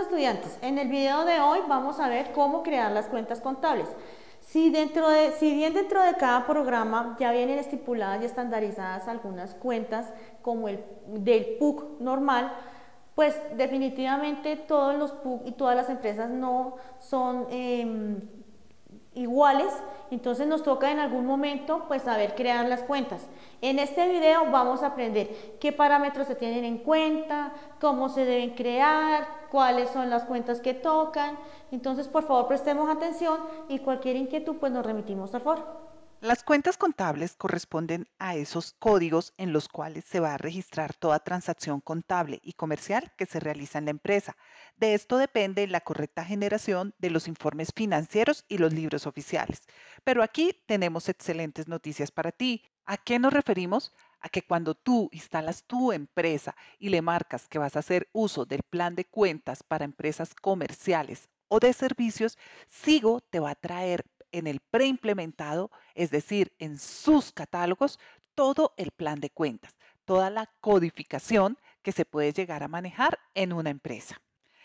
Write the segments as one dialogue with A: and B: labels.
A: estudiantes, en el video de hoy vamos a ver cómo crear las cuentas contables. Si, dentro de, si bien dentro de cada programa ya vienen estipuladas y estandarizadas algunas cuentas como el del PUC normal, pues definitivamente todos los PUC y todas las empresas no son em, iguales, entonces nos toca en algún momento pues saber crear las cuentas. En este video vamos a aprender qué parámetros se tienen en cuenta, cómo se deben crear, cuáles son las cuentas que tocan. Entonces por favor prestemos atención y cualquier inquietud pues nos remitimos
B: al foro. Las cuentas contables corresponden a esos códigos en los cuales se va a registrar toda transacción contable y comercial que se realiza en la empresa. De esto depende la correcta generación de los informes financieros y los libros oficiales. Pero aquí tenemos excelentes noticias para ti. ¿A qué nos referimos? A que cuando tú instalas tu empresa y le marcas que vas a hacer uso del plan de cuentas para empresas comerciales o de servicios, Sigo te va a traer en el preimplementado, es decir, en sus catálogos, todo el plan de cuentas, toda la codificación que se puede llegar a manejar en una empresa.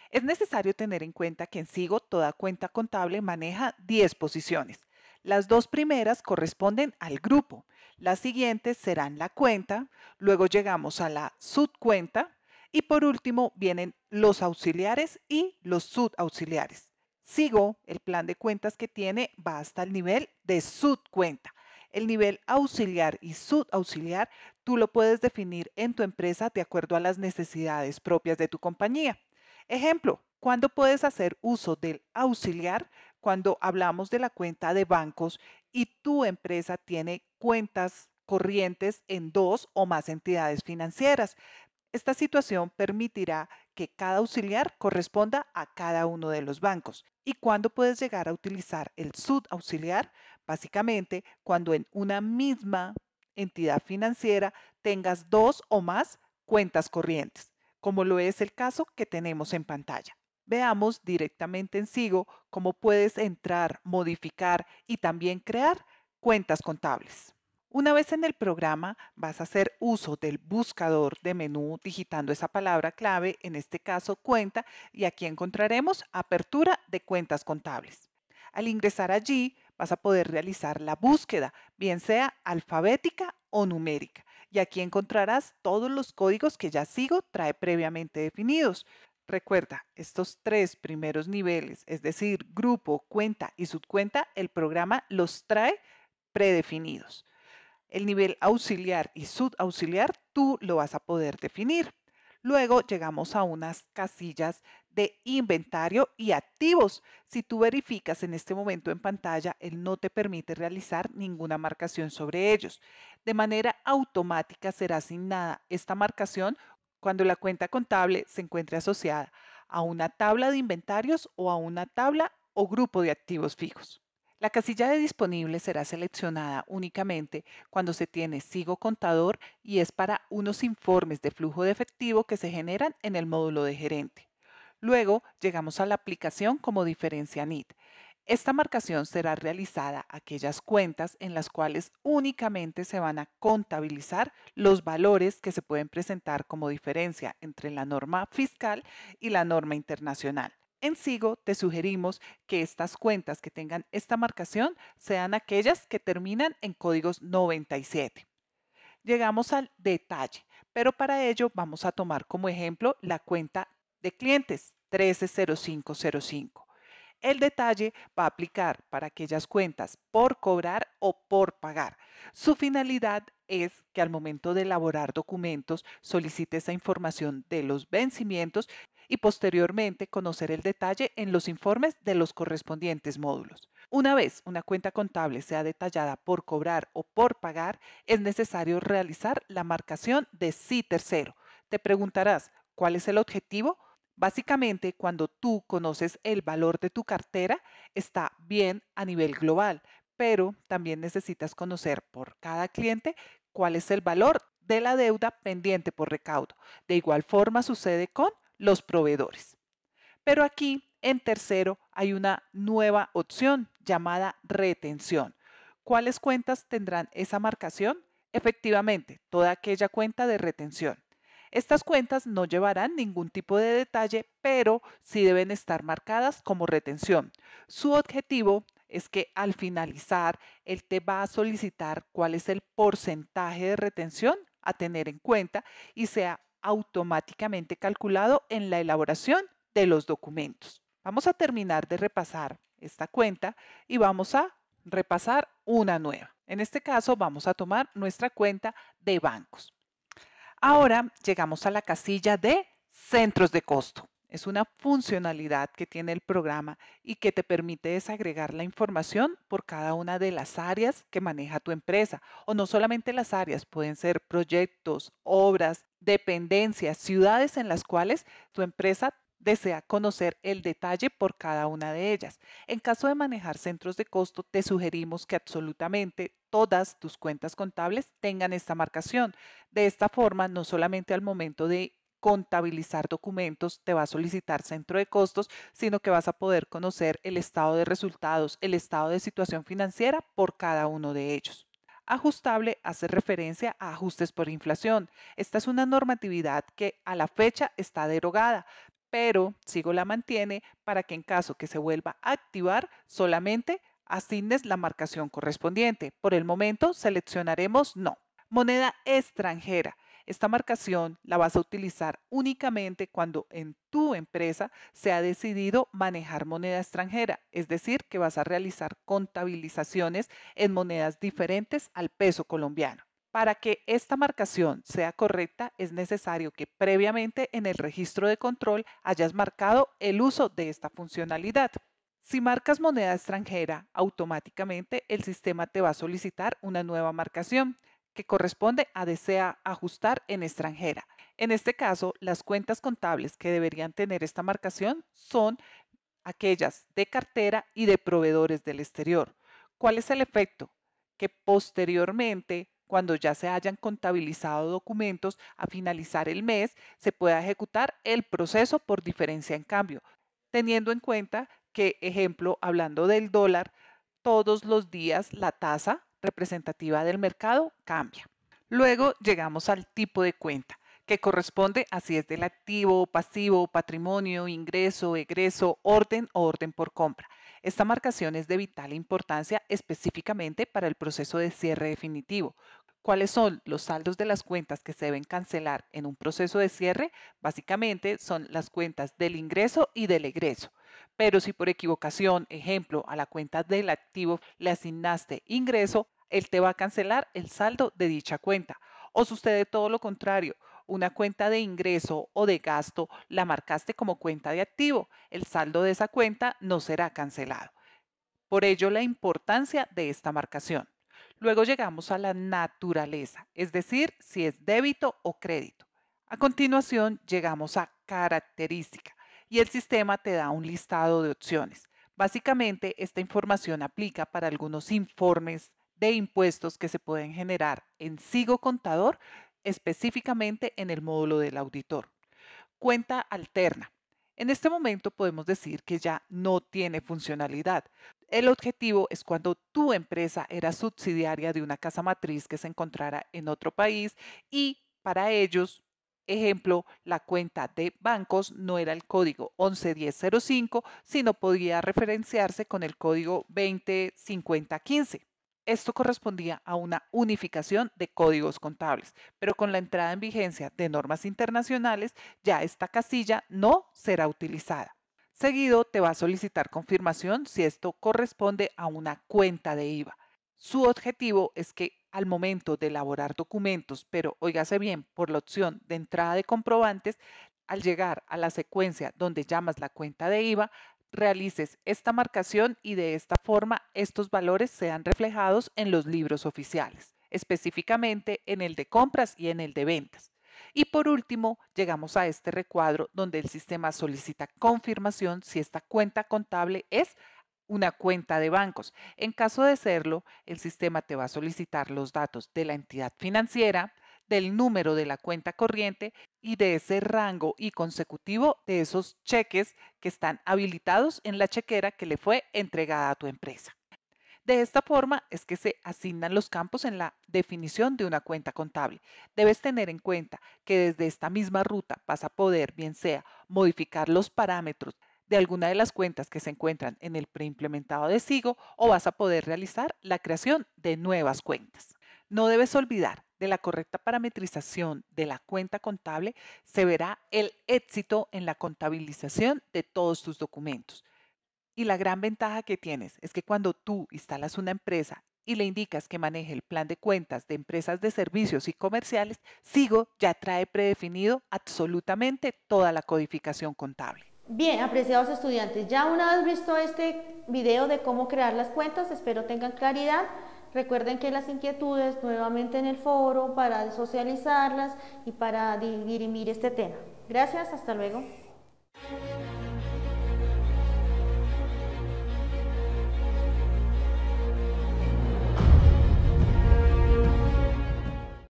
B: Es necesario tener en cuenta que en SIGO toda cuenta contable maneja 10 posiciones. Las dos primeras corresponden al grupo, las siguientes serán la cuenta, luego llegamos a la subcuenta y por último vienen los auxiliares y los subauxiliares sigo el plan de cuentas que tiene, va hasta el nivel de subcuenta. El nivel auxiliar y subauxiliar tú lo puedes definir en tu empresa de acuerdo a las necesidades propias de tu compañía. Ejemplo, ¿cuándo puedes hacer uso del auxiliar? Cuando hablamos de la cuenta de bancos y tu empresa tiene cuentas corrientes en dos o más entidades financieras, esta situación permitirá que cada auxiliar corresponda a cada uno de los bancos. ¿Y cuándo puedes llegar a utilizar el subauxiliar? Básicamente, cuando en una misma entidad financiera tengas dos o más cuentas corrientes, como lo es el caso que tenemos en pantalla. Veamos directamente en SIGO cómo puedes entrar, modificar y también crear cuentas contables. Una vez en el programa, vas a hacer uso del buscador de menú digitando esa palabra clave, en este caso cuenta, y aquí encontraremos apertura de cuentas contables. Al ingresar allí, vas a poder realizar la búsqueda, bien sea alfabética o numérica, y aquí encontrarás todos los códigos que ya sigo trae previamente definidos. Recuerda, estos tres primeros niveles, es decir, grupo, cuenta y subcuenta, el programa los trae predefinidos. El nivel auxiliar y subauxiliar tú lo vas a poder definir. Luego llegamos a unas casillas de inventario y activos. Si tú verificas en este momento en pantalla, él no te permite realizar ninguna marcación sobre ellos. De manera automática será asignada esta marcación cuando la cuenta contable se encuentre asociada a una tabla de inventarios o a una tabla o grupo de activos fijos. La casilla de disponible será seleccionada únicamente cuando se tiene Sigo Contador y es para unos informes de flujo de efectivo que se generan en el módulo de gerente. Luego llegamos a la aplicación como diferencia NIT. Esta marcación será realizada a aquellas cuentas en las cuales únicamente se van a contabilizar los valores que se pueden presentar como diferencia entre la norma fiscal y la norma internacional. En SIGO te sugerimos que estas cuentas que tengan esta marcación sean aquellas que terminan en códigos 97. Llegamos al detalle, pero para ello vamos a tomar como ejemplo la cuenta de clientes 130505. El detalle va a aplicar para aquellas cuentas por cobrar o por pagar. Su finalidad es que al momento de elaborar documentos solicite esa información de los vencimientos y posteriormente conocer el detalle en los informes de los correspondientes módulos. Una vez una cuenta contable sea detallada por cobrar o por pagar, es necesario realizar la marcación de sí tercero. Te preguntarás, ¿cuál es el objetivo? Básicamente, cuando tú conoces el valor de tu cartera, está bien a nivel global, pero también necesitas conocer por cada cliente cuál es el valor de la deuda pendiente por recaudo. De igual forma sucede con los proveedores. Pero aquí, en tercero, hay una nueva opción llamada retención. ¿Cuáles cuentas tendrán esa marcación? Efectivamente, toda aquella cuenta de retención. Estas cuentas no llevarán ningún tipo de detalle, pero sí deben estar marcadas como retención. Su objetivo es que al finalizar, él te va a solicitar cuál es el porcentaje de retención a tener en cuenta y sea automáticamente calculado en la elaboración de los documentos. Vamos a terminar de repasar esta cuenta y vamos a repasar una nueva. En este caso vamos a tomar nuestra cuenta de bancos. Ahora llegamos a la casilla de centros de costo. Es una funcionalidad que tiene el programa y que te permite desagregar la información por cada una de las áreas que maneja tu empresa. O no solamente las áreas, pueden ser proyectos, obras, dependencias, ciudades en las cuales tu empresa desea conocer el detalle por cada una de ellas. En caso de manejar centros de costo, te sugerimos que absolutamente todas tus cuentas contables tengan esta marcación. De esta forma, no solamente al momento de contabilizar documentos, te va a solicitar centro de costos, sino que vas a poder conocer el estado de resultados, el estado de situación financiera por cada uno de ellos. Ajustable hace referencia a ajustes por inflación. Esta es una normatividad que a la fecha está derogada, pero Sigo la mantiene para que en caso que se vuelva a activar, solamente asignes la marcación correspondiente. Por el momento seleccionaremos no. Moneda extranjera. Esta marcación la vas a utilizar únicamente cuando en tu empresa se ha decidido manejar moneda extranjera, es decir, que vas a realizar contabilizaciones en monedas diferentes al peso colombiano. Para que esta marcación sea correcta es necesario que previamente en el registro de control hayas marcado el uso de esta funcionalidad. Si marcas moneda extranjera, automáticamente el sistema te va a solicitar una nueva marcación que corresponde a desea ajustar en extranjera. En este caso, las cuentas contables que deberían tener esta marcación son aquellas de cartera y de proveedores del exterior. ¿Cuál es el efecto? Que posteriormente, cuando ya se hayan contabilizado documentos a finalizar el mes, se pueda ejecutar el proceso por diferencia en cambio, teniendo en cuenta que, ejemplo, hablando del dólar, todos los días la tasa representativa del mercado cambia. Luego llegamos al tipo de cuenta, que corresponde a si es del activo, pasivo, patrimonio, ingreso, egreso, orden o orden por compra. Esta marcación es de vital importancia específicamente para el proceso de cierre definitivo. ¿Cuáles son los saldos de las cuentas que se deben cancelar en un proceso de cierre? Básicamente son las cuentas del ingreso y del egreso. Pero si por equivocación, ejemplo, a la cuenta del activo le asignaste ingreso, él te va a cancelar el saldo de dicha cuenta. O sucede todo lo contrario, una cuenta de ingreso o de gasto la marcaste como cuenta de activo, el saldo de esa cuenta no será cancelado. Por ello la importancia de esta marcación. Luego llegamos a la naturaleza, es decir, si es débito o crédito. A continuación llegamos a característica, y el sistema te da un listado de opciones. Básicamente, esta información aplica para algunos informes de impuestos que se pueden generar en Sigo Contador, específicamente en el módulo del auditor. Cuenta alterna. En este momento podemos decir que ya no tiene funcionalidad. El objetivo es cuando tu empresa era subsidiaria de una casa matriz que se encontrara en otro país y para ellos Ejemplo, la cuenta de bancos no era el código 111005, sino podía referenciarse con el código 205015. Esto correspondía a una unificación de códigos contables, pero con la entrada en vigencia de normas internacionales ya esta casilla no será utilizada. Seguido te va a solicitar confirmación si esto corresponde a una cuenta de IVA. Su objetivo es que al momento de elaborar documentos, pero óigase bien, por la opción de entrada de comprobantes, al llegar a la secuencia donde llamas la cuenta de IVA, realices esta marcación y de esta forma estos valores sean reflejados en los libros oficiales, específicamente en el de compras y en el de ventas. Y por último, llegamos a este recuadro donde el sistema solicita confirmación si esta cuenta contable es una cuenta de bancos. En caso de serlo, el sistema te va a solicitar los datos de la entidad financiera, del número de la cuenta corriente y de ese rango y consecutivo de esos cheques que están habilitados en la chequera que le fue entregada a tu empresa. De esta forma es que se asignan los campos en la definición de una cuenta contable. Debes tener en cuenta que desde esta misma ruta vas a poder, bien sea, modificar los parámetros de alguna de las cuentas que se encuentran en el preimplementado de SIGO o vas a poder realizar la creación de nuevas cuentas. No debes olvidar de la correcta parametrización de la cuenta contable se verá el éxito en la contabilización de todos tus documentos. Y la gran ventaja que tienes es que cuando tú instalas una empresa y le indicas que maneje el plan de cuentas de empresas de servicios y comerciales, Sigo ya trae predefinido absolutamente toda la codificación contable.
A: Bien, apreciados estudiantes, ya una vez visto este video de cómo crear las cuentas, espero tengan claridad. Recuerden que las inquietudes nuevamente en el foro para socializarlas y para dirimir este tema. Gracias, hasta luego.